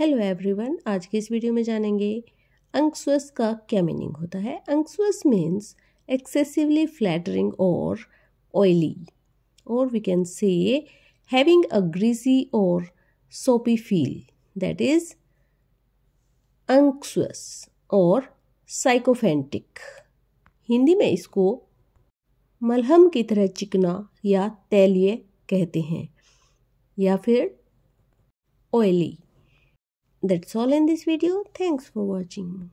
Hello everyone आज के इस वीडियो में जानेंगे अंक्सुअस का क्या मीनिंग होता है अंक्सुअस मीन्स एक्सेसिवली फ्लैटरिंग और ऑयली और we can say having a greasy और सोपी फील दैट इज अंक्सुअस और साइकोफेंटिक हिंदी में इसको मलहम की तरह चिकना या तैलीय कहते हैं या फिर oily That's all in this video. Thanks for watching.